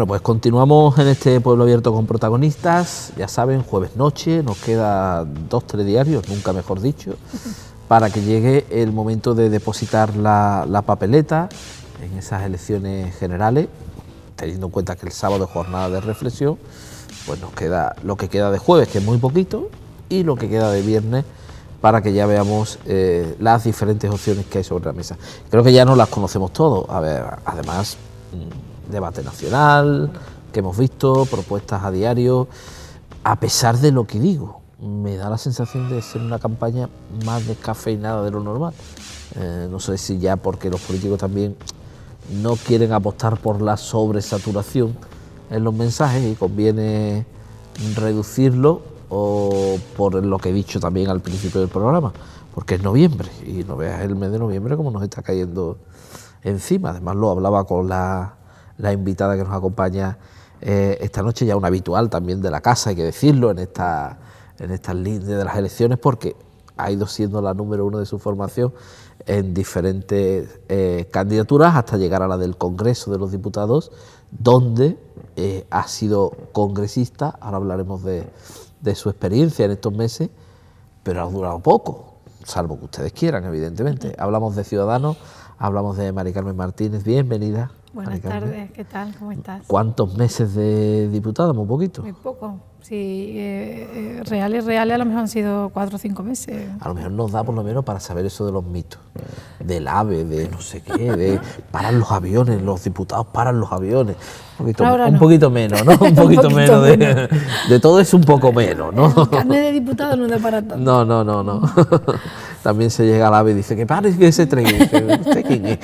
Bueno, pues continuamos en este pueblo abierto con protagonistas. Ya saben, jueves noche, nos queda dos, tres diarios, nunca mejor dicho, para que llegue el momento de depositar la, papeleta en esas elecciones generales, teniendo en cuenta que el sábado es jornada de reflexión, pues nos queda lo que queda de jueves, que es muy poquito, y lo que queda de viernes, para que ya veamos eh, las diferentes opciones que hay sobre la mesa. Creo que ya no las conocemos todos. A ver, además mm, debate nacional que hemos visto, propuestas a diario, a pesar de lo que digo, me da la sensación de ser una campaña más descafeinada de lo normal. Eh, no sé si ya porque los políticos también no quieren apostar por la sobresaturación en los mensajes y conviene reducirlo o por lo que he dicho también al principio del programa, porque es noviembre y no veas el mes de noviembre como nos está cayendo encima. Además lo hablaba con la la invitada que nos acompaña eh, esta noche, ya una habitual también de la casa, hay que decirlo, en esta en estas líneas de las elecciones, porque ha ido siendo la número uno de su formación en diferentes eh, candidaturas hasta llegar a la del Congreso de los Diputados, donde eh, ha sido congresista, ahora hablaremos de, de su experiencia en estos meses, pero ha durado poco, salvo que ustedes quieran, evidentemente. Hablamos de Ciudadanos, hablamos de Mari Carmen Martínez, bienvenida. Buenas tardes, ¿qué tal? ¿Cómo estás? ¿Cuántos meses de diputado? Muy poquito. Muy poco, sí. Eh, eh, reales, reales a lo mejor han sido cuatro o cinco meses. A lo mejor nos da por lo menos para saber eso de los mitos, del ave, de no sé qué, de paran los aviones, los diputados paran los aviones. Un poquito, menos, ¿no? Un poquito, menos, de, todo es un poco menos, ¿no? de diputado no da para tanto. No, no, no, no. también se llega a la y dice que parece que ese tren. ¿Usted quién es?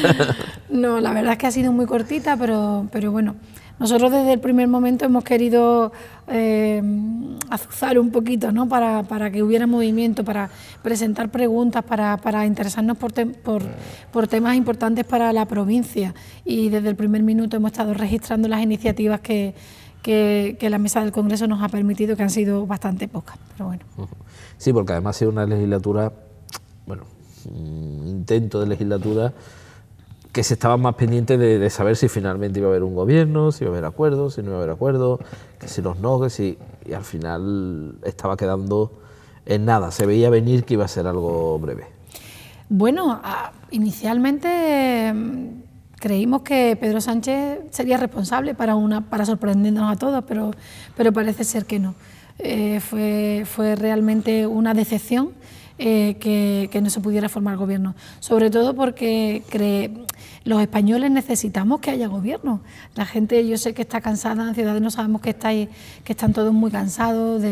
no, la verdad es que ha sido muy cortita, pero, bueno, nosotros desde el primer momento hemos querido eh, azuzar un poquito, ¿no? Para, que hubiera movimiento, para presentar preguntas, para, interesarnos por, por, temas importantes para la provincia. Y desde el primer minuto hemos estado registrando las iniciativas que, que, la mesa del Congreso nos ha permitido, que han sido bastante pocas, pero bueno. Sí, porque además era una legislatura, bueno, un intento de legislatura que se estaba más pendiente de, saber si finalmente iba a haber un gobierno, si iba a haber acuerdos, si no iba a haber acuerdos, que si los no, que si... Y al final estaba quedando en nada, se veía venir que iba a ser algo breve. Bueno, ah, inicialmente mm, creímos que Pedro Sánchez sería responsable para, una, para sorprendernos a todos, pero parece ser que no. Eh, fue, fue realmente una decepción eh, que, no se pudiera formar gobierno. Sobre todo porque cree, los españoles necesitamos que haya gobierno. La gente, yo sé que está cansada, en Ciudades no sabemos que, que están todos muy cansados,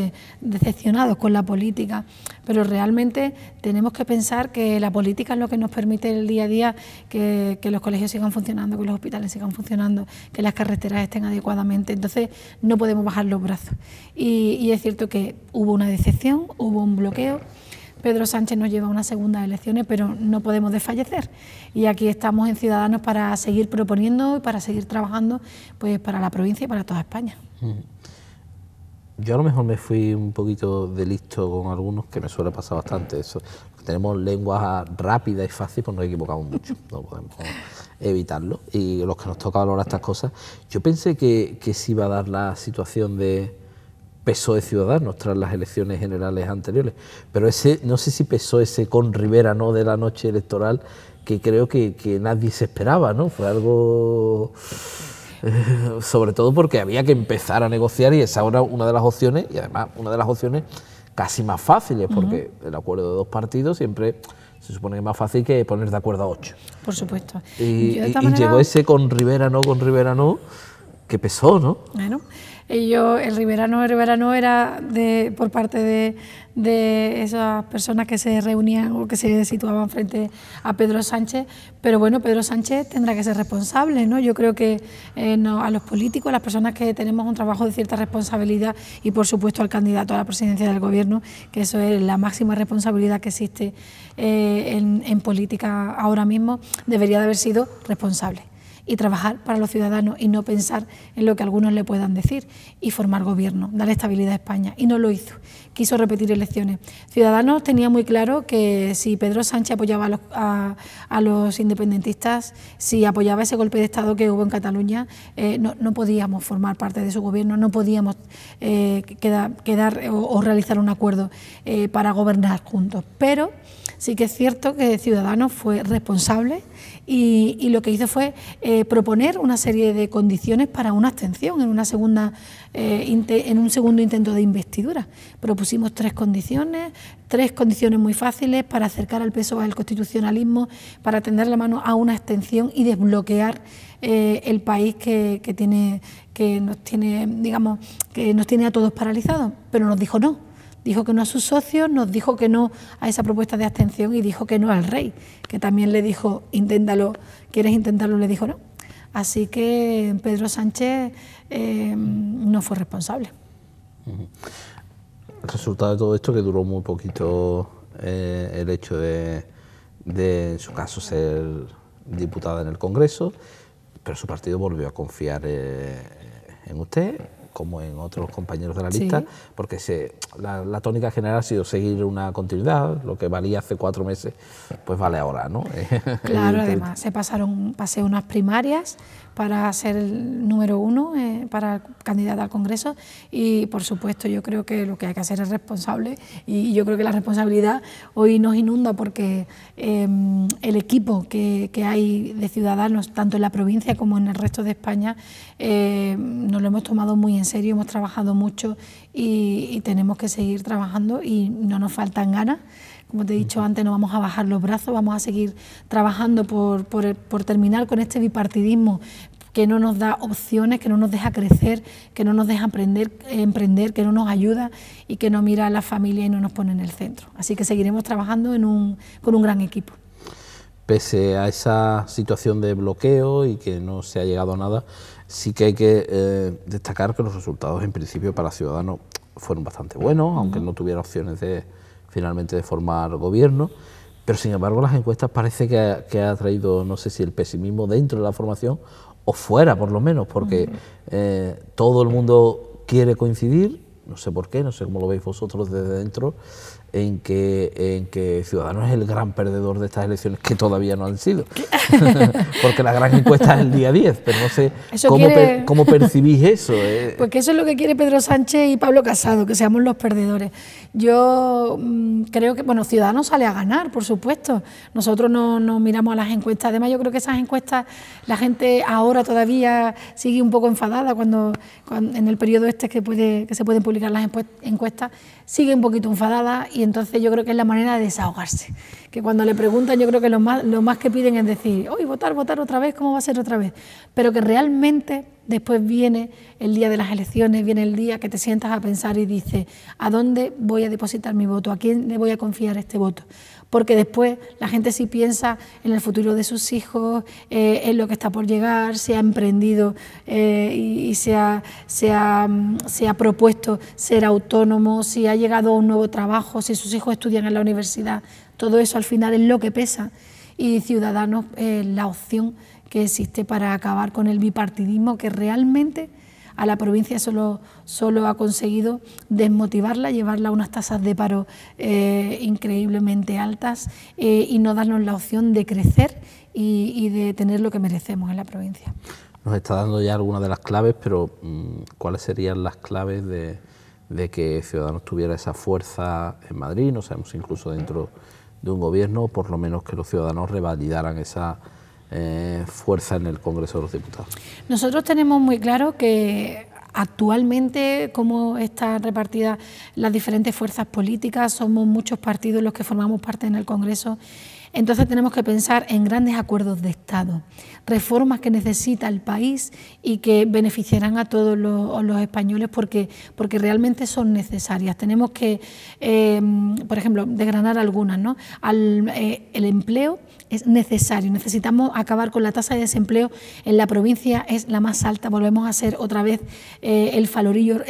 decepcionados con la política, pero realmente tenemos que pensar que la política es lo que nos permite el día a día que, los colegios sigan funcionando, que los hospitales sigan funcionando, que las carreteras estén adecuadamente. Entonces, no podemos bajar los brazos. y es cierto que hubo una decepción, hubo un bloqueo. Pedro Sánchez nos lleva a unas segundas elecciones, pero no podemos desfallecer. Y aquí estamos en Ciudadanos para seguir proponiendo y para seguir trabajando pues, para la provincia y para toda España. Yo a lo mejor me fui un poquito de listo con algunos, que me suele pasar bastante eso. Tenemos lenguas rápidas y fácil, pues nos equivocamos mucho, no podemos evitarlo. Y los que nos toca valorar estas cosas, yo pensé que, que sí iba a dar la situación de de Ciudadanos tras las elecciones generales anteriores. Pero ese, no sé si pesó ese con Rivera no de la noche electoral que creo que, nadie se esperaba, ¿no? Fue algo eh, sobre todo porque había que empezar a negociar y esa era una de las opciones, y además una de las opciones casi más fáciles, porque el acuerdo de dos partidos siempre se supone que es más fácil que poner de acuerdo a ocho. Por supuesto. Y, y llegó ese con Rivera no, con Rivera no, que pesó, ¿no? Bueno el Riverano, era de, por parte de, esas personas que se reunían o que se situaban frente a Pedro Sánchez, pero bueno, Pedro Sánchez tendrá que ser responsable, ¿no? Yo creo que eh, a los políticos, a las personas que tenemos un trabajo de cierta responsabilidad y por supuesto al candidato a la presidencia del gobierno, que eso es la máxima responsabilidad que existe eh, en, en política ahora mismo, debería de haber sido responsable y trabajar para los ciudadanos y no pensar en lo que algunos le puedan decir y formar gobierno, dar estabilidad a España. Y no lo hizo, quiso repetir elecciones. Ciudadanos tenía muy claro que si Pedro Sánchez apoyaba a los, independentistas, si apoyaba ese golpe de Estado que hubo en Cataluña, eh, no, podíamos formar parte de su gobierno, no podíamos eh, quedar, o, realizar un acuerdo eh, para gobernar juntos. Pero sí que es cierto que Ciudadanos fue responsable y, lo que hizo fue eh, proponer una serie de condiciones para una abstención en, una segunda, eh, en un segundo intento de investidura. Propusimos tres condiciones, tres condiciones muy fáciles para acercar al peso al constitucionalismo, para tender la mano a una abstención y desbloquear eh, el país que, que, tiene, que nos tiene, digamos, que nos tiene a todos paralizados, pero nos dijo no dijo que no a sus socios, nos dijo que no a esa propuesta de abstención y dijo que no al rey, que también le dijo, inténtalo, ¿quieres intentarlo? Le dijo no. Así que Pedro Sánchez eh, no fue responsable. El resultado de todo esto que duró muy poquito eh, el hecho de, en su caso, ser diputada en el Congreso, pero su partido volvió a confiar eh, en usted como en otros compañeros de la lista, porque se, la, tónica general ha sido seguir una continuidad, lo que valía hace cuatro meses, pues vale ahora, ¿no? Claro, además, se pasaron, pasé unas primarias para ser el número uno, eh, para candidata al Congreso, y por supuesto yo creo que lo que hay que hacer es responsable, y yo creo que la responsabilidad hoy nos inunda porque em, el equipo que, hay de ciudadanos, tanto en la provincia como en el resto de España, eh, nos lo hemos tomado muy en ...en serio, hemos trabajado mucho y, tenemos que seguir trabajando y no nos faltan ganas como te he dicho antes, no vamos a bajar los brazos, vamos a seguir trabajando por, por, terminar con este bipartidismo que no nos da opciones, que no nos deja crecer, que no nos deja emprender, que no nos ayuda y que no mira a la familia y no nos pone en el centro. Así que seguiremos trabajando con un gran equipo. Pese a esa situación de bloqueo y que no se ha llegado a nada, Sí que hay que eh, destacar que los resultados en principio para Ciudadanos fueron bastante buenos, aunque no tuviera opciones de finalmente de formar gobierno, pero sin embargo las encuestas parece que ha, traído, no sé si el pesimismo dentro de la formación o fuera por lo menos, porque eh, todo el mundo quiere coincidir, no sé por qué, no sé cómo lo veis vosotros desde dentro, en que, en que Ciudadanos es el gran perdedor de estas elecciones, que todavía no han sido, porque la gran encuesta es el día 10, pero no sé cómo, percibís eso. Eh? Pues eso es lo que quiere Pedro Sánchez y Pablo Casado, que seamos los perdedores. Yo mm, creo que, bueno, Ciudadanos sale a ganar, por supuesto. Nosotros no, no miramos a las encuestas, además yo creo que esas encuestas, la gente ahora todavía sigue un poco enfadada cuando, en el periodo este que, puede, que se pueden publicar las encuestas, sigue un poquito enfadada y entonces yo creo que es la manera de desahogarse. Que cuando le preguntan yo creo que lo más, lo más que piden es decir, hoy votar, votar otra vez, ¿cómo va a ser otra vez? Pero que realmente después viene el día de las elecciones, viene el día que te sientas a pensar y dices, ¿a dónde voy a depositar mi voto? ¿A quién le voy a confiar este voto? porque después la gente sí piensa en el futuro de sus hijos, eh, en lo que está por llegar, si ha emprendido eh, y, se, ha, mm, ha, propuesto ser autónomo, si ha llegado a un nuevo trabajo, si sus hijos estudian en la universidad. Todo eso al final es lo que pesa. Y Ciudadanos es la opción que existe para acabar con el bipartidismo que realmente a la provincia solo, solo ha conseguido desmotivarla, llevarla a unas tasas de paro eh, increíblemente altas eh, y no darnos la opción de crecer y, de tener lo que merecemos en la provincia. Nos está dando ya algunas de las claves, pero mm, ¿cuáles serían las claves de, de que Ciudadanos tuviera esa fuerza en Madrid, no sabemos incluso dentro de un gobierno, por lo menos que los ciudadanos revalidaran esa eh, fuerza en el Congreso de los Diputados. Nosotros tenemos muy claro que actualmente como están repartidas las diferentes fuerzas políticas, somos muchos partidos los que formamos parte en el Congreso entonces tenemos que pensar en grandes acuerdos de Estado, reformas que necesita el país y que beneficiarán a todos los, españoles porque, porque realmente son necesarias. Tenemos que, em, por ejemplo, desgranar algunas. ¿no? Eh, el empleo es necesario, necesitamos acabar con la tasa de desempleo en la provincia, es la más alta, volvemos a ser otra vez eh, el, farolillo,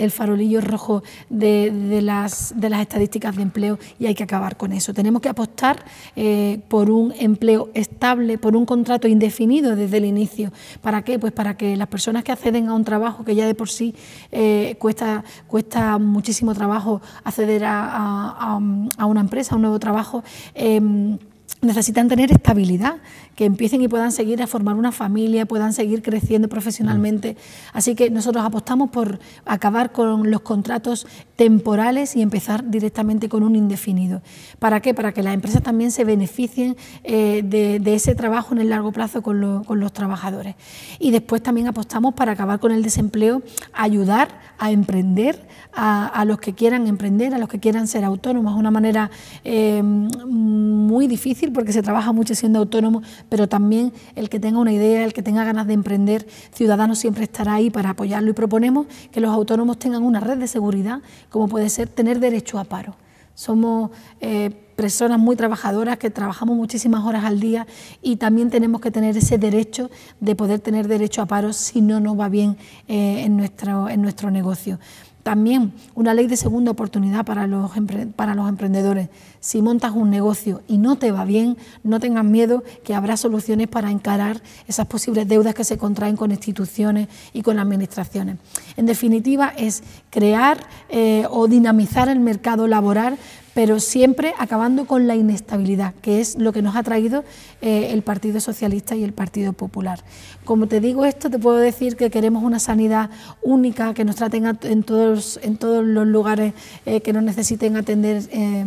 rojo de, las, estadísticas de empleo y hay que acabar con eso. Tenemos que apostar eh, por un empleo estable, por un contrato indefinido desde el inicio. ¿Para qué? Pues para que las personas que acceden a un trabajo que ya de por sí eh, cuesta, cuesta muchísimo trabajo acceder a, una empresa, a un nuevo trabajo, em, necesitan tener estabilidad, que empiecen y puedan seguir a formar una familia, puedan seguir creciendo profesionalmente. Mm. Así que nosotros apostamos por acabar con los contratos temporales y empezar directamente con un indefinido. ¿Para qué? Para que las empresas también se beneficien eh, de, ese trabajo en el largo plazo con, los trabajadores. Y después también apostamos para acabar con el desempleo, ayudar a emprender a, los que quieran emprender, a los que quieran ser autónomos. Es una manera eh, muy difícil porque se trabaja mucho siendo autónomo, pero también el que tenga una idea, el que tenga ganas de emprender, Ciudadanos siempre estará ahí para apoyarlo y proponemos que los autónomos tengan una red de seguridad como puede ser tener derecho a paro. Somos eh, personas muy trabajadoras que trabajamos muchísimas horas al día y también tenemos que tener ese derecho de poder tener derecho a paro si no nos va bien eh, en, en nuestro negocio. También una ley de segunda oportunidad para los, emprendedores. Si montas un negocio y no te va bien, no tengas miedo que habrá soluciones para encarar esas posibles deudas que se contraen con instituciones y con administraciones. En definitiva, es crear eh, o dinamizar el mercado laboral pero siempre acabando con la inestabilidad, que es lo que nos ha traído eh, el Partido Socialista y el Partido Popular. Como te digo esto, te puedo decir que queremos una sanidad única, que nos traten en, todos, en todos los lugares eh, que nos necesiten atender. Eh,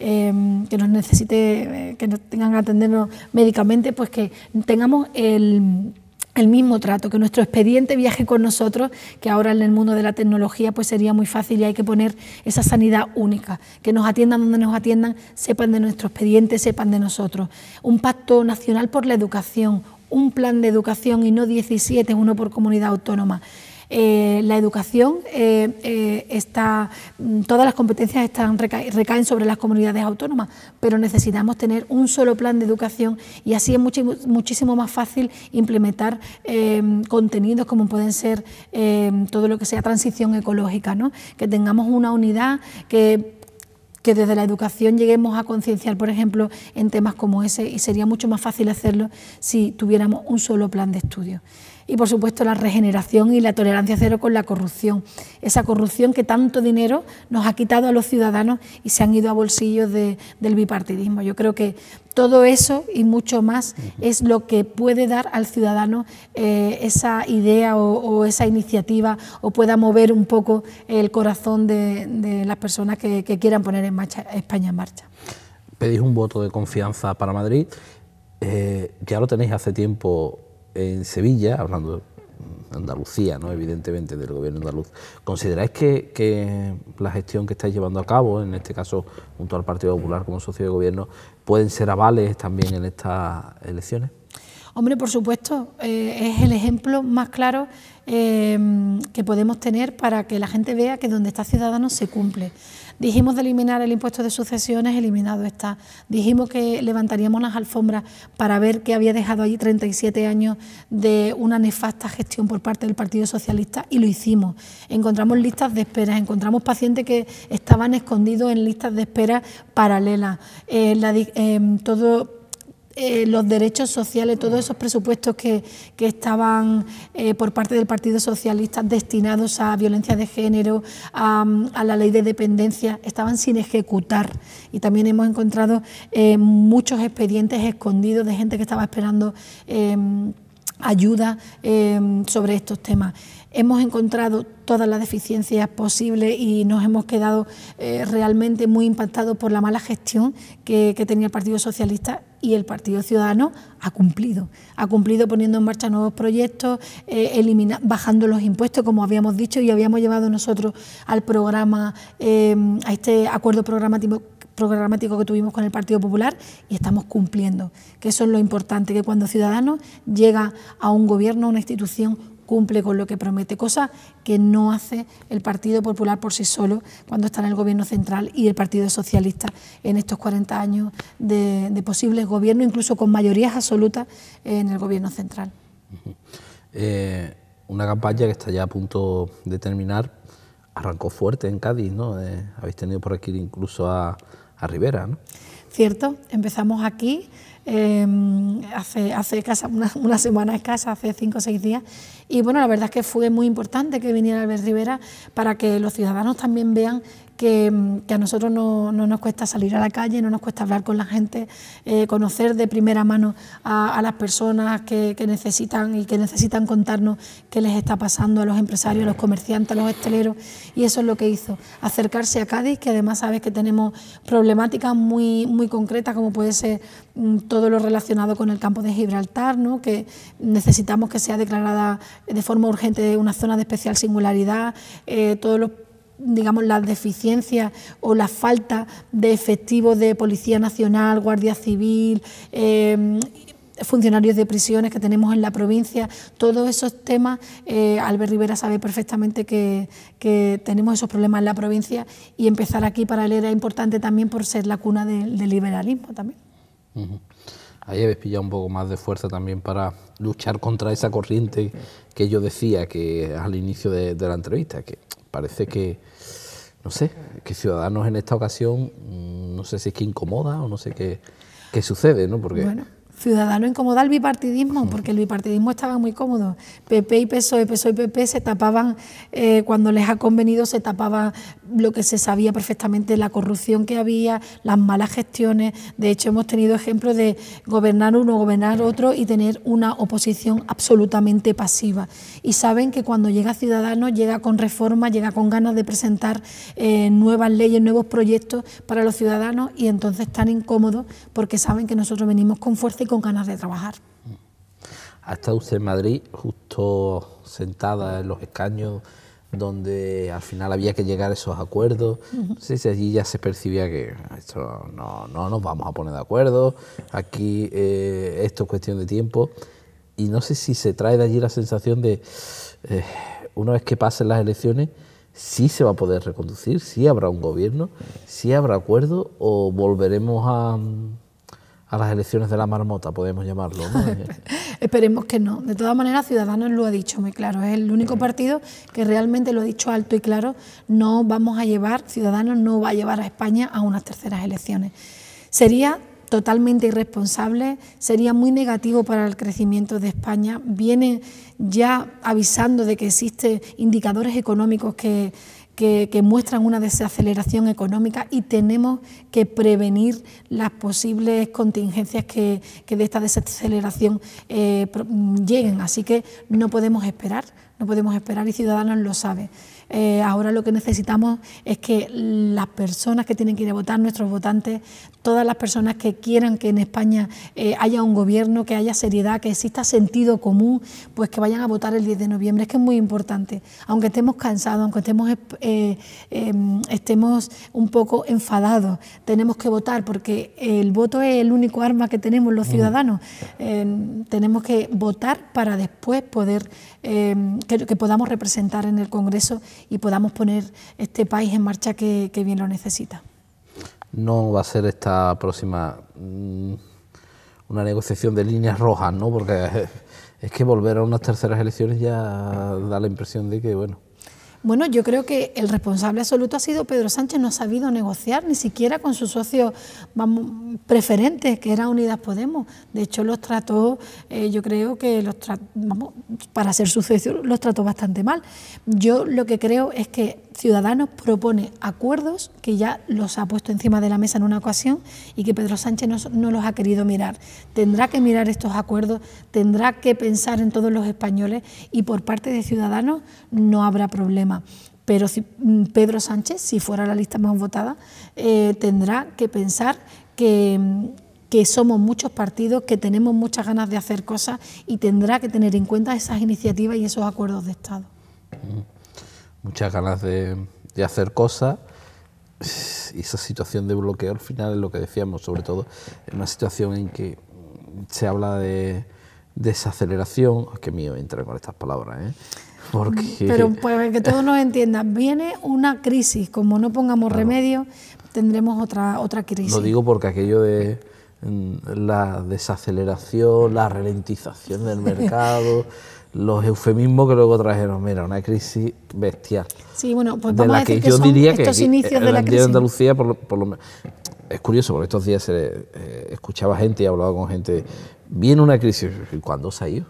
em, que nos necesite, que nos tengan que atendernos médicamente, pues que tengamos el el mismo trato, que nuestro expediente viaje con nosotros, que ahora en el mundo de la tecnología pues sería muy fácil y hay que poner esa sanidad única, que nos atiendan donde nos atiendan, sepan de nuestro expediente, sepan de nosotros. Un pacto nacional por la educación, un plan de educación y no 17, uno por comunidad autónoma. Eh, la educación eh, eh, está, mm, todas las competencias están, recaen sobre las comunidades autónomas, pero necesitamos tener un solo plan de educación y así es muchísimo más fácil implementar em, contenidos como pueden ser em, todo lo que sea transición ecológica, ¿no? que tengamos una unidad que que desde la educación lleguemos a concienciar, por ejemplo, en temas como ese, y sería mucho más fácil hacerlo si tuviéramos un solo plan de estudio y por supuesto la regeneración y la tolerancia cero con la corrupción. Esa corrupción que tanto dinero nos ha quitado a los ciudadanos y se han ido a bolsillos de, del bipartidismo. Yo creo que todo eso y mucho más es lo que puede dar al ciudadano eh, esa idea o, esa iniciativa o pueda mover un poco el corazón de, las personas que, quieran poner en España en marcha. Pedís un voto de confianza para Madrid. Eh, ya lo tenéis hace tiempo en Sevilla, hablando de Andalucía, ¿no? evidentemente del gobierno andaluz, ¿consideráis que, la gestión que estáis llevando a cabo, en este caso junto al Partido Popular como socio de gobierno, pueden ser avales también en estas elecciones? Hombre, por supuesto, eh, es el ejemplo más claro eh, que podemos tener para que la gente vea que donde está Ciudadanos se cumple. Dijimos de eliminar el impuesto de sucesiones, eliminado está. Dijimos que levantaríamos las alfombras para ver que había dejado allí 37 años de una nefasta gestión por parte del Partido Socialista y lo hicimos. Encontramos listas de espera, encontramos pacientes que estaban escondidos en listas de espera paralelas. Eh, eh, todo eh, los derechos sociales, todos esos presupuestos que, que estaban eh, por parte del Partido Socialista destinados a violencia de género, a, la ley de dependencia, estaban sin ejecutar. Y también hemos encontrado eh, muchos expedientes escondidos de gente que estaba esperando ayuda sobre estos temas hemos encontrado todas las deficiencias posibles y nos hemos quedado eh, realmente muy impactados por la mala gestión que, tenía el Partido Socialista y el Partido Ciudadano ha cumplido. Ha cumplido poniendo en marcha nuevos proyectos, eh, bajando los impuestos, como habíamos dicho, y habíamos llevado nosotros al programa, eh, a este acuerdo programático programático que tuvimos con el Partido Popular y estamos cumpliendo, que eso es lo importante, que cuando Ciudadanos llega a un gobierno, a una institución cumple con lo que promete, cosa que no hace el Partido Popular por sí solo cuando está en el Gobierno Central y el Partido Socialista en estos 40 años de, posibles gobiernos, incluso con mayorías absolutas en el Gobierno Central. Eh, una campaña que está ya a punto de terminar, arrancó fuerte en Cádiz, ¿no? Eh, habéis tenido por aquí incluso a, Rivera, ¿no? Cierto, empezamos aquí eh, hace, hace una, una, semana escasa, hace cinco o seis días, y bueno, la verdad es que fue muy importante que viniera Albert Rivera para que los ciudadanos también vean Mm, que, a nosotros no, nos cuesta salir a la calle, no nos cuesta hablar con la gente, eh, conocer de primera mano a, las personas que, necesitan y que necesitan contarnos qué les está pasando a los empresarios, a los comerciantes, a los esteleros Y eso es lo que hizo, acercarse a Cádiz, que además sabes que tenemos problemáticas muy, muy concretas, como puede ser mm, todo lo relacionado con el campo de Gibraltar, ¿no? que necesitamos que sea declarada de forma urgente una zona de especial singularidad, eh, todos los digamos, las deficiencias o la falta de efectivos de Policía Nacional, Guardia Civil, eh, funcionarios de prisiones que tenemos en la provincia, todos esos temas, eh, Albert Rivera sabe perfectamente que, tenemos esos problemas en la provincia y empezar aquí para él era importante también por ser la cuna del liberalismo también ahí habéis pillado un poco más de fuerza también para luchar contra esa corriente que yo decía que al inicio de, la entrevista, que parece que, no sé, que Ciudadanos en esta ocasión, mm, no sé si es que incomoda o no sé qué, qué sucede, ¿no? Porque... Ciudadanos incomoda el bipartidismo, porque el bipartidismo estaba muy cómodo. PP y PSOE, PSOE y PP se tapaban, eh, cuando les ha convenido, se tapaba lo que se sabía perfectamente, la corrupción que había, las malas gestiones. De hecho, hemos tenido ejemplos de gobernar uno, gobernar otro y tener una oposición absolutamente pasiva. Y saben que cuando llega Ciudadanos, llega con reforma, llega con ganas de presentar eh, nuevas leyes, nuevos proyectos para los ciudadanos y entonces están incómodos porque saben que nosotros venimos con fuerza y con con ganas de trabajar. Ha estado usted en Madrid, justo sentada en los escaños donde al final había que llegar a esos acuerdos. No sé si allí ya se percibía que esto no, nos vamos a poner de acuerdo, aquí eh, esto es cuestión de tiempo. Y no sé si se trae de allí la sensación de, eh, una vez que pasen las elecciones, ...si se va a poder reconducir, ...si habrá un gobierno, ...si habrá acuerdo o volveremos a a las elecciones de la marmota, podemos llamarlo. Eh, Esperemos que no. De todas maneras, Ciudadanos lo ha dicho muy claro. Es el único partido que realmente lo ha dicho alto y claro. No vamos a llevar, Ciudadanos no va a llevar a España a unas terceras elecciones. Sería totalmente irresponsable, sería muy negativo para el crecimiento de España. Viene ya avisando de que existen indicadores económicos que que, muestran una desaceleración económica y tenemos que prevenir las posibles contingencias que, de esta desaceleración eh, lleguen. Así que no podemos esperar, no podemos esperar y Ciudadanos lo sabe. Eh, ahora lo que necesitamos es que las personas que tienen que ir a votar, nuestros votantes, todas las personas que quieran que en España eh, haya un gobierno, que haya seriedad, que exista sentido común, pues que vayan a votar el 10 de noviembre. Es que es muy importante. Aunque estemos cansados, aunque estemos, eh, em, estemos un poco enfadados, tenemos que votar porque el voto es el único arma que tenemos los ciudadanos. Em, tenemos que votar para después poder Em, que, podamos representar en el Congreso y podamos poner este país en marcha que, bien lo necesita. No va a ser esta próxima mm, una negociación de líneas rojas, ¿no? Porque es que volver a unas terceras elecciones ya da la impresión de que, bueno, bueno, yo creo que el responsable absoluto ha sido Pedro Sánchez, no ha sabido negociar ni siquiera con su socio preferente, que era Unidas Podemos. De hecho, los trató, eh, yo creo que los vamos, para ser sucesor, los trató bastante mal. Yo lo que creo es que Ciudadanos propone acuerdos que ya los ha puesto encima de la mesa en una ocasión y que Pedro Sánchez no los ha querido mirar. Tendrá que mirar estos acuerdos, tendrá que pensar en todos los españoles y por parte de Ciudadanos no habrá problema pero mm, Pedro Sánchez, si fuera la lista más votada, eh, tendrá que pensar mm, que, somos muchos partidos, que tenemos muchas ganas de hacer cosas y tendrá que tener en cuenta esas iniciativas y esos acuerdos de Estado. Muchas ganas de, hacer cosas y esa situación de bloqueo al final es lo que decíamos, sobre todo en una situación en que se habla de desaceleración, que mío entra con estas palabras, ¿eh? Pero para que todos nos entiendan, viene una crisis, como no pongamos remedio, tendremos otra, otra crisis. Lo digo porque aquello de mm, la desaceleración, la ralentización del mercado, los eufemismos que luego trajeron, mira, una crisis bestial. Sí, bueno, pues vamos a decir que, diría estos inicios de la crisis. de Andalucía, por lo, por es curioso, porque estos días se, eh, escuchaba gente y hablaba con gente, viene una crisis, ¿cuándo se ha ido?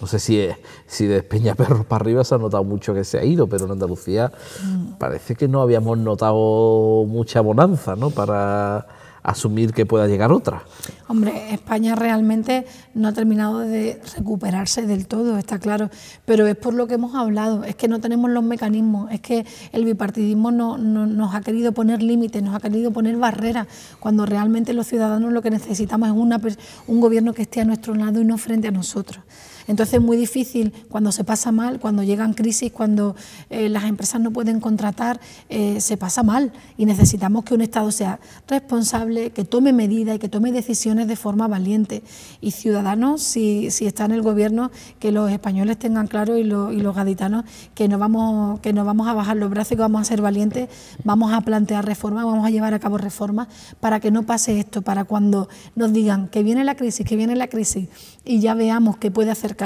No sé si, es, si de perros para arriba se ha notado mucho que se ha ido, pero en Andalucía mm. parece que no habíamos notado mucha bonanza ¿no? para asumir que pueda llegar otra. Hombre, España realmente no ha terminado de recuperarse del todo, está claro, pero es por lo que hemos hablado, es que no tenemos los mecanismos, es que el bipartidismo nos ha querido poner límites, nos ha querido poner barreras, cuando realmente los ciudadanos lo que necesitamos es una, un gobierno que esté a nuestro lado y no frente a nosotros. Entonces es muy difícil cuando se pasa mal, cuando llegan crisis, cuando eh, las empresas no pueden contratar, eh, se pasa mal y necesitamos que un Estado sea responsable, que tome medidas y que tome decisiones de forma valiente. Y ciudadanos, si, está en el gobierno, que los españoles tengan claro y, los gaditanos que no, vamos, que no vamos a bajar los brazos y que vamos a ser valientes, vamos a plantear reformas, vamos a llevar a cabo reformas para que no pase esto, para cuando nos digan que viene la crisis, que viene la crisis y ya veamos qué puede hacer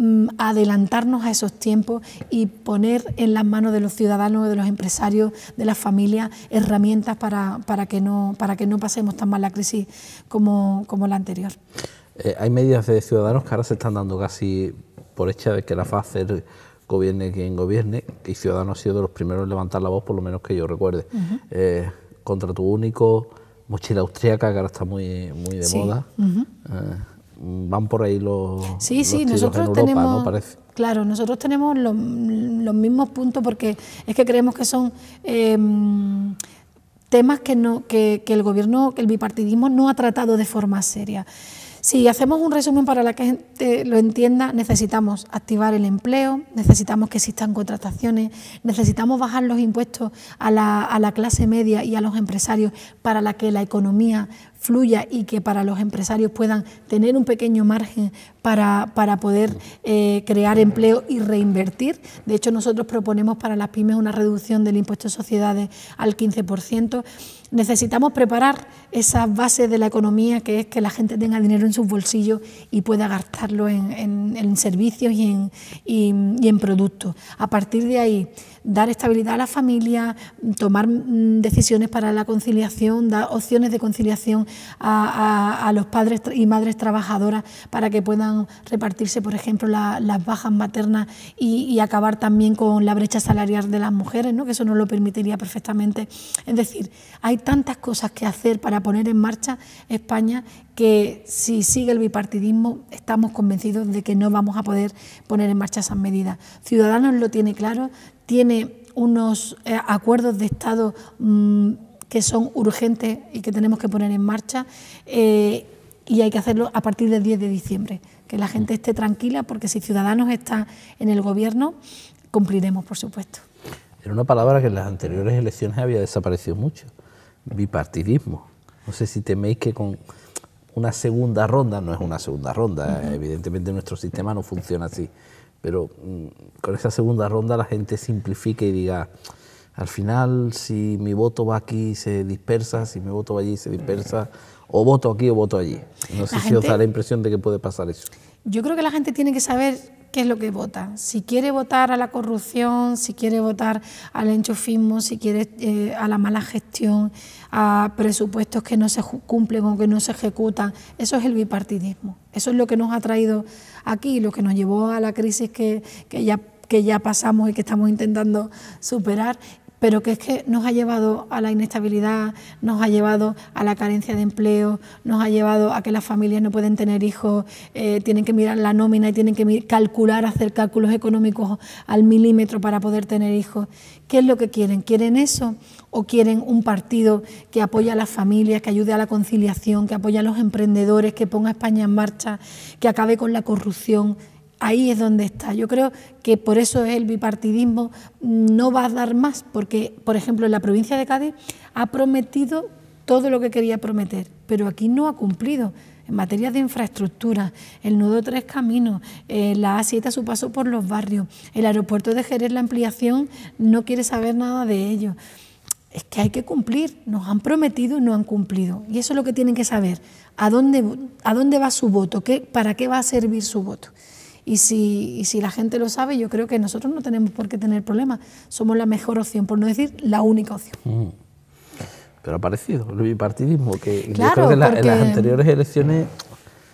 Mm, adelantarnos a esos tiempos y poner en las manos de los ciudadanos, de los empresarios, de las familias, herramientas para, para, que, no, para que no pasemos tan mal la crisis como, como la anterior. Eh, hay medidas de ciudadanos que ahora se están dando casi por hecha de que la fase gobierne quien gobierne, y Ciudadanos ha sido de los primeros en levantar la voz, por lo menos que yo recuerde. Eh, contra tu único, mochila austríaca que ahora está muy, muy de moda van por ahí los. Sí, sí, nosotros tenemos. Claro, nosotros tenemos los, mismos puntos porque es que creemos que son. Em, temas que, no, que, el gobierno, que el bipartidismo no ha tratado de forma seria. Si hacemos un resumen para la que gente lo entienda, necesitamos activar el empleo, necesitamos que existan contrataciones, necesitamos bajar los impuestos a la, a la clase media y a los empresarios para la que la economía fluya y que para los empresarios puedan tener un pequeño margen para, poder eh, crear empleo y reinvertir. De hecho, nosotros proponemos para las pymes una reducción del impuesto de sociedades al 15%. Necesitamos preparar esas bases de la economía que es que la gente tenga dinero en sus bolsillos y pueda gastarlo en, servicios y en, y en productos. A partir de ahí, dar estabilidad a la familia, tomar mm, decisiones para la conciliación, dar opciones de conciliación a, los padres y madres trabajadoras para que puedan repartirse, por ejemplo, las bajas maternas y, acabar también con la brecha salarial de las mujeres, ¿no? que eso nos lo permitiría perfectamente. Es decir, hay tantas cosas que hacer para poner en marcha España que si sigue el bipartidismo estamos convencidos de que no vamos a poder poner en marcha esas medidas. Ciudadanos lo tiene claro, tiene unos eh, acuerdos de Estado mm, que son urgentes y que tenemos que poner en marcha eh, y hay que hacerlo a partir del 10 de diciembre. Que la gente esté tranquila porque si Ciudadanos está en el gobierno, cumpliremos, por supuesto. Era una palabra que en las anteriores elecciones había desaparecido mucho, bipartidismo. No sé si teméis que con una segunda ronda, no es una segunda ronda, evidentemente nuestro sistema no funciona así, pero mm, con esa segunda ronda la gente simplifique y diga, al final si mi voto va aquí se dispersa, si mi voto va allí se dispersa, o voto aquí o voto allí. No sé si os da la impresión de que puede pasar eso. Yo creo que la gente tiene que saber es lo que vota. Si quiere votar a la corrupción, si quiere votar al enchufismo, si quiere eh, a la mala gestión, a presupuestos que no se cumplen o que no se ejecutan, eso es el bipartidismo. Eso es lo que nos ha traído aquí, lo que nos llevó a la crisis ya que ya pasamos y que estamos intentando superar pero que es que nos ha llevado a la inestabilidad, nos ha llevado a la carencia de empleo, nos ha llevado a que las familias no pueden tener hijos, eh, tienen que mirar la nómina y tienen que calcular, hacer cálculos económicos al milímetro para poder tener hijos. ¿Qué es lo que quieren? ¿Quieren eso? ¿O quieren un partido que apoya a las familias, que ayude a la conciliación, que apoya a los emprendedores, que ponga España en marcha, que acabe con la corrupción? Ahí es donde está. Yo creo que por eso el bipartidismo no va a dar más, porque, por ejemplo, en la provincia de Cádiz ha prometido todo lo que quería prometer, pero aquí no ha cumplido. En materia de infraestructura, el nudo Tres Caminos, eh, la A7 su paso por los barrios, el aeropuerto de Jerez, la ampliación, no quiere saber nada de ello. Es que hay que cumplir, nos han prometido y no han cumplido. Y eso es lo que tienen que saber, a dónde, va su voto, para qué va a servir su voto. Y si, y si la gente lo sabe, yo creo que nosotros no tenemos por qué tener problemas. Somos la mejor opción, por no decir la única opción. Mm. Pero ha parecido el bipartidismo, que en, las anteriores elecciones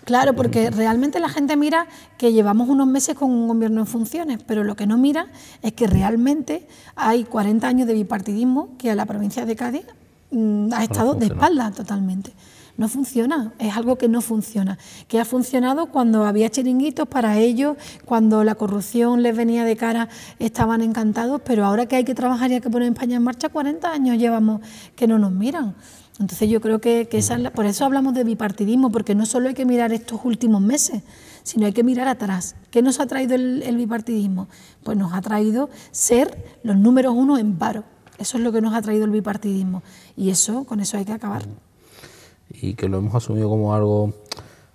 Claro, porque realmente la gente mira que llevamos unos meses con un gobierno en funciones, pero lo que no mira es que realmente hay 40 años de bipartidismo que a la provincia de Cádiz mm, ha estado de espalda totalmente no funciona, es algo que no funciona, que ha funcionado cuando había chiringuitos para ellos, cuando la corrupción les venía de cara, estaban encantados, pero ahora que hay que trabajar y hay que poner España en marcha, 40 años llevamos que no nos miran. Entonces yo creo que, es por eso hablamos de bipartidismo, porque no solo hay que mirar estos últimos meses, sino hay que mirar atrás. ¿Qué nos ha traído el, el bipartidismo? Pues nos ha traído ser los números uno en paro. Eso es lo que nos ha traído el bipartidismo. Y eso, con eso hay que acabar y que lo hemos asumido como algo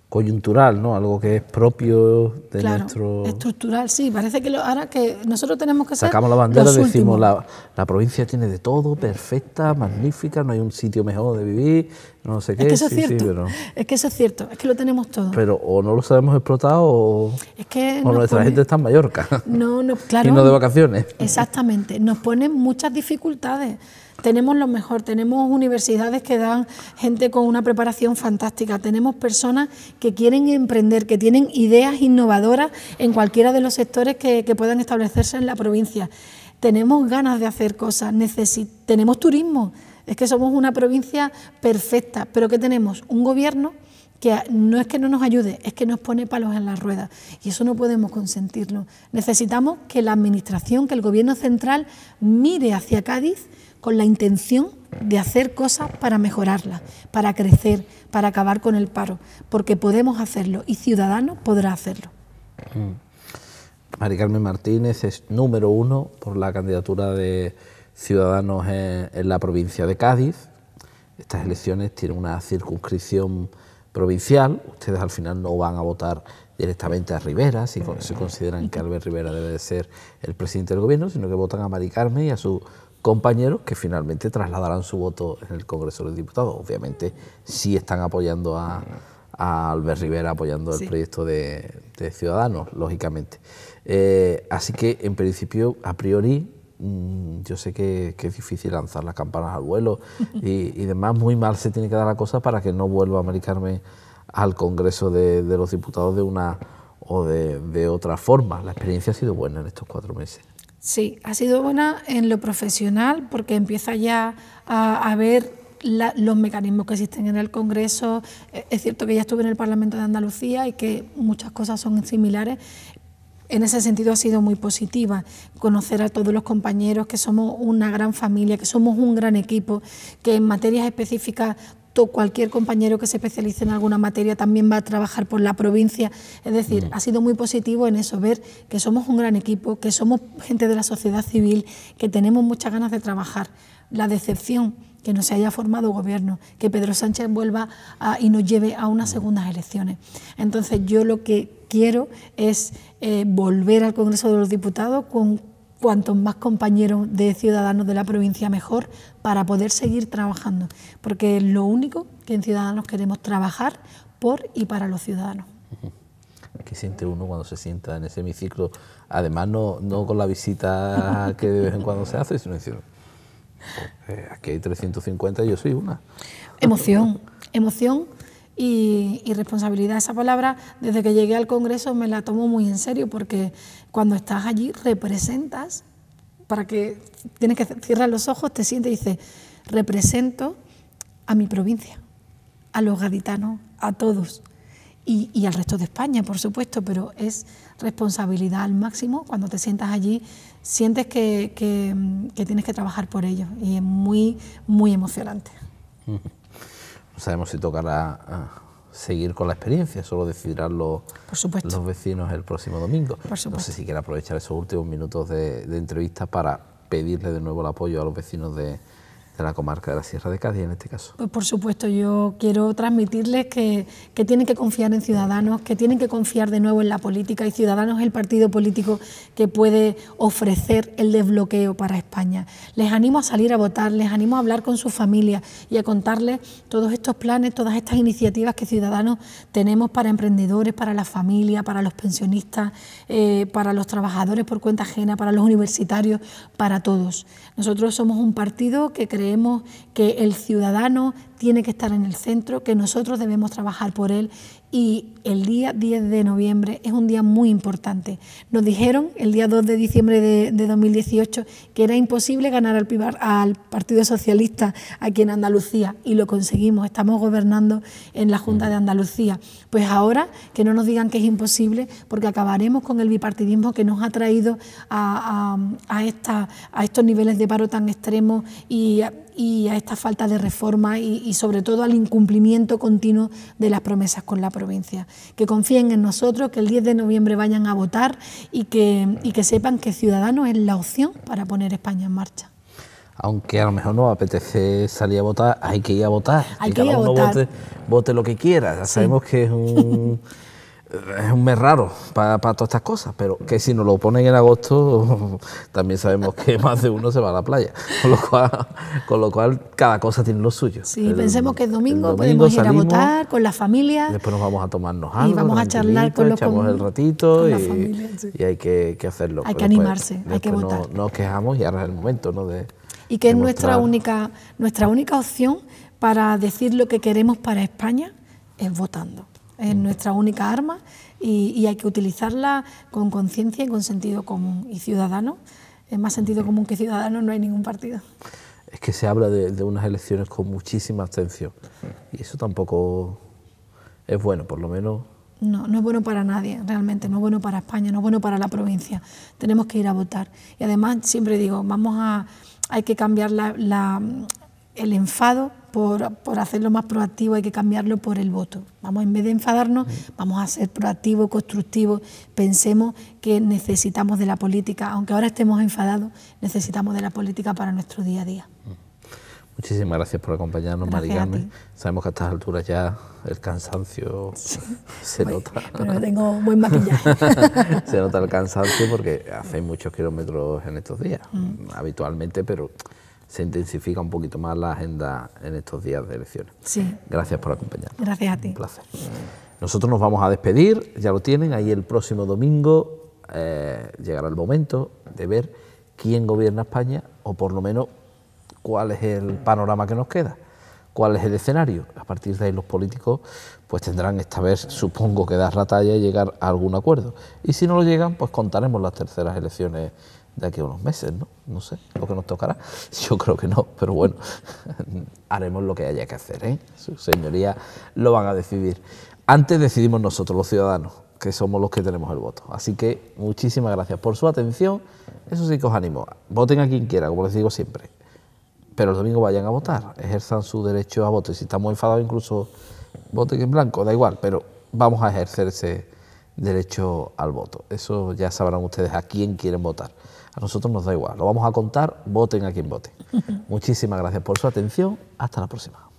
coyuntural, ¿no? Algo que es propio de claro, nuestro... estructural, sí. Parece que lo, ahora que nosotros tenemos que Sacamos la bandera y decimos, la, la, provincia tiene de todo, perfecta, magnífica, no hay un sitio mejor de vivir, no sé qué. Es que eso es cierto, es que eso es cierto, es que lo tenemos todo. Pero o no lo sabemos explotar o, que nuestra gente está en Mallorca. No, no, claro. y no de vacaciones. Exactamente, nos ponen muchas dificultades tenemos lo mejor, tenemos universidades que dan gente con una preparación fantástica, tenemos personas que quieren emprender, que tienen ideas innovadoras en cualquiera de los sectores que, que puedan establecerse en la provincia. Tenemos ganas de hacer cosas, tenemos turismo, es que somos una provincia perfecta, pero ¿qué tenemos? Un gobierno que no es que no nos ayude, es que nos pone palos en las ruedas. Y eso no podemos consentirlo. Necesitamos que la Administración, que el Gobierno central mire hacia Cádiz con la intención de hacer cosas para mejorarla, para crecer, para acabar con el paro, porque podemos hacerlo y Ciudadanos podrá hacerlo. Mm. Mari Carmen Martínez es número uno por la candidatura de Ciudadanos en la provincia de Cádiz. Estas elecciones tienen una circunscripción provincial, ustedes al final no van a votar directamente a Rivera, si se consideran que Albert Rivera debe ser el presidente del gobierno, sino que votan a Mari Carmen y a sus compañeros que finalmente trasladarán su voto en el Congreso de los Diputados. Obviamente si están apoyando a, a Albert Rivera, apoyando el proyecto de, Ciudadanos, lógicamente. Eh, así que en principio, a priori, Mm, yo sé que, es difícil lanzar las campanas al vuelo y, demás, muy mal se tiene que dar la cosa para que no vuelva a americarme al Congreso de, los Diputados de una o de, otra forma. La experiencia ha sido buena en estos cuatro meses. Sí, ha sido buena en lo profesional porque empieza ya a, ver los mecanismos que existen en el Congreso. Es cierto que ya estuve en el Parlamento de Andalucía y que muchas cosas son similares, en ese sentido ha sido muy positiva. Conocer a todos los compañeros, que somos una gran familia, que somos un gran equipo, que en materias específicas cualquier compañero que se especialice en alguna materia también va a trabajar por la provincia. Es decir, mm. ha sido muy positivo en eso, ver que somos un gran equipo, que somos gente de la sociedad civil, que tenemos muchas ganas de trabajar. La decepción que no se haya formado gobierno, que Pedro Sánchez vuelva y nos lleve a unas segundas elecciones. Entonces yo lo que quiero es eh, volver al Congreso de los Diputados con cuantos más compañeros de ciudadanos de la provincia mejor para poder seguir trabajando, porque es lo único que en Ciudadanos queremos trabajar por y para los ciudadanos. ¿Qué siente uno cuando se sienta en ese hemiciclo? Además, no, con la visita que de vez en cuando se hace, sino diciendo, aquí hay 350 y yo soy una. Emoción, emoción y, responsabilidad. Esa palabra, desde que llegué al Congreso, me la tomo muy en serio porque cuando estás allí representas, para que tienes que cerrar los ojos, te sientes y dices, represento a mi provincia, a los gaditanos, a todos y, al resto de España, por supuesto, pero es responsabilidad al máximo. Cuando te sientas allí, sientes que, tienes que trabajar por ello y es muy, muy emocionante. No sabemos si tocará ah, seguir con la experiencia, solo decidirán los, los vecinos el próximo domingo. No sé si quiere aprovechar esos últimos minutos de entrevista para pedirle de nuevo el apoyo a los vecinos de, de la comarca de la Sierra de Cádiz en este caso. Pues por supuesto, yo quiero transmitirles que, tienen que confiar en Ciudadanos, que tienen que confiar de nuevo en la política y Ciudadanos es el partido político que puede ofrecer el desbloqueo para España. Les animo a salir a votar, les animo a hablar con su familia y a contarles todos estos planes, todas estas iniciativas que Ciudadanos tenemos para emprendedores, para la familia, para los pensionistas, eh, para los trabajadores por cuenta ajena, para los universitarios, para todos. Nosotros somos un partido que creemos creemos que el ciudadano tiene que estar en el centro, que nosotros debemos trabajar por él y el día 10 de noviembre es un día muy importante. Nos dijeron el día 2 de diciembre de, 2018 que era imposible ganar al, al, Partido Socialista aquí en Andalucía y lo conseguimos, estamos gobernando en la Junta de Andalucía. Pues ahora que no nos digan que es imposible porque acabaremos con el bipartidismo que nos ha traído a, a estos niveles de paro tan extremos y y a esta falta de reforma y, sobre todo al incumplimiento continuo de las promesas con la provincia. Que confíen en nosotros, que el 10 de noviembre vayan a votar y que, que sepan que Ciudadanos es la opción para poner España en marcha aunque a lo mejor no apetece salir a votar, hay que ir a votar. Hay que, cada a uno votar. Vote, lo que quiera. Ya sabemos que es un, es un mes raro para, todas estas cosas, pero que si nos lo ponen en agosto, también sabemos que más de uno se va a la playa. Con lo cual, cada cosa tiene lo suyo. Sí, pensemos que es domingo, podemos ir a votar con la familia. Después nos vamos a tomarnos algo. Y vamos a charlar con los Echamos el ratito y, hay que, hacerlo. Hay que pues, animarse, hay que votar. Nos, nos, quejamos y ahora es el momento, ¿no? y que es nuestra única, nuestra única opción para decir lo que queremos para España es votando es nuestra única arma y, hay que utilizarla con conciencia y con sentido común. Y ciudadano, en más sentido común que ciudadano, no hay ningún partido. Es que se habla de, unas elecciones con muchísima abstención y eso tampoco es bueno, por lo menos no, no es bueno para nadie, realmente, no es bueno para España, no es bueno para la provincia. Tenemos que ir a votar. Y además, siempre digo, vamos a, hay que cambiar la, el enfado por, hacerlo más proactivo, hay que cambiarlo por el voto. Vamos, en vez de enfadarnos, mm. vamos a ser proactivos, constructivos, pensemos que necesitamos de la política, aunque ahora estemos enfadados, necesitamos de la política para nuestro día a día. Mm. Muchísimas gracias por acompañarnos, Marigami. Sabemos que a estas alturas ya el cansancio se nota. Pero tengo buen maquillaje. se nota el cansancio porque hacéis muchos kilómetros en estos días, mm. habitualmente, pero se intensifica un poquito más la agenda en estos días de elecciones. Sí. Gracias por acompañarnos. Gracias a ti. Un placer. Nosotros nos vamos a despedir, ya lo tienen, ahí el próximo domingo eh, llegará el momento de ver quién gobierna España o por lo menos cuál es el panorama que nos queda, cuál es el escenario. A partir de ahí los políticos pues tendrán esta vez, supongo que dar la talla y llegar a algún acuerdo. Y si no lo llegan, pues contaremos las terceras elecciones de aquí a unos meses, ¿no? No sé, lo que nos tocará. Yo creo que no, pero bueno, haremos lo que haya que hacer, ¿eh? Su señoría lo van a decidir. Antes decidimos nosotros, los ciudadanos, que somos los que tenemos el voto. Así que muchísimas gracias por su atención. Eso sí que os animo. Voten a quien quiera, como les digo siempre. Pero el domingo vayan a votar, ejerzan su derecho a voto. Y si estamos enfadados, incluso voten en blanco, da igual, pero vamos a ejercer ese derecho al voto. Eso ya sabrán ustedes a quién quieren votar. A nosotros nos da igual. Lo vamos a contar, voten a quien vote. Muchísimas gracias por su atención. Hasta la próxima.